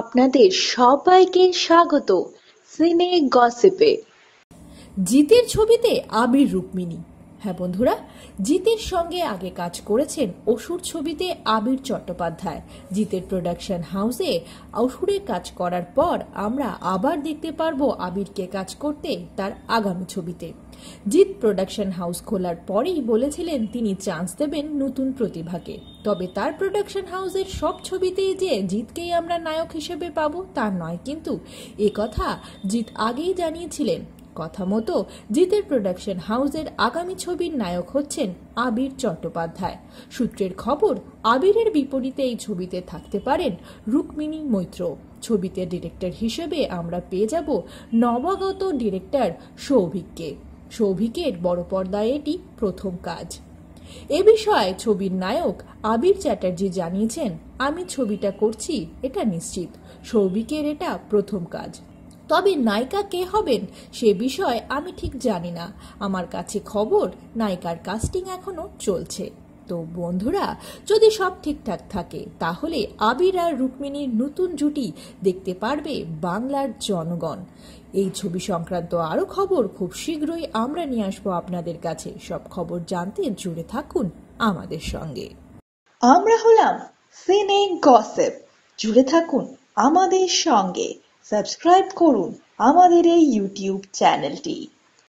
আপনাদের সবাইকে স্বাগত সিনে গসিপে জিতের ছবিতে আবির রুক্মিণী হ্যাঁ বন্ধুরা জিতের সঙ্গে আগে কাজ করেছেন অসুর ছবিতে আবির চট্টোপাধ্যায় জিতের প্রোডাকশন হাউসে অসুরে কাজ করার পর আমরা আবার দেখতে পারবো আবিরকে কাজ করতে তার আগামী ছবিতে জিত প্রোডাকশন হাউস খোলার পরেই বলেছিলেন তিনি চান্স দেবেন নতুন প্রতিভাকে তবে তার প্রোডাকশন হাউসের সব ছবিতেই যে জিতকেই আমরা নায়ক হিসেবে পাব তা নয় কিন্তু এ কথা জিত আগেই জানিয়েছিলেন কথা মতো জিতের প্রোডাকশন হাউজের আগামী ছবির নায়ক হচ্ছেন আবির চট্টোপাধ্যায় সূত্রের খবর আবিরের বিপরীতে এই ছবিতে থাকতে পারেন রুক্মিণী মৈত্র ছবিতে ডিরেক্টর হিসেবে আমরা পেয়ে যাব নবাগত ডিরেক্টর সৌভিককে সৌভিকের বড় পর্দায় এটি প্রথম কাজ এ বিষয়ে ছবির নায়ক আবির চ্যাটার্জি জানিয়েছেন আমি ছবিটা করছি এটা নিশ্চিত সৌভিকের এটা প্রথম কাজ তবে নায়িকা কে হবেন সে বিষয়ে আমি ঠিক জানি না আমার কাছে খবর নায়িকার কাস্টিং এখনও চলছে তো বন্ধুরা যদি সব ঠিকঠাক থাকে তাহলে আবির আর রুক্মিণীর নতুন জুটি দেখতে পারবে বাংলার জনগণ এই ছবি সংক্রান্ত আরও খবর খুব শীঘ্রই আমরা নিয়ে আসবো আপনাদের কাছে সব খবর জানতে জুড়ে থাকুন আমাদের সঙ্গে আমরা হলাম সিনে গসেপ জুড়ে থাকুন আমাদের সঙ্গে সাবস্ক্রাইব করুন আমাদের এই ইউটিউব চ্যানেলটি।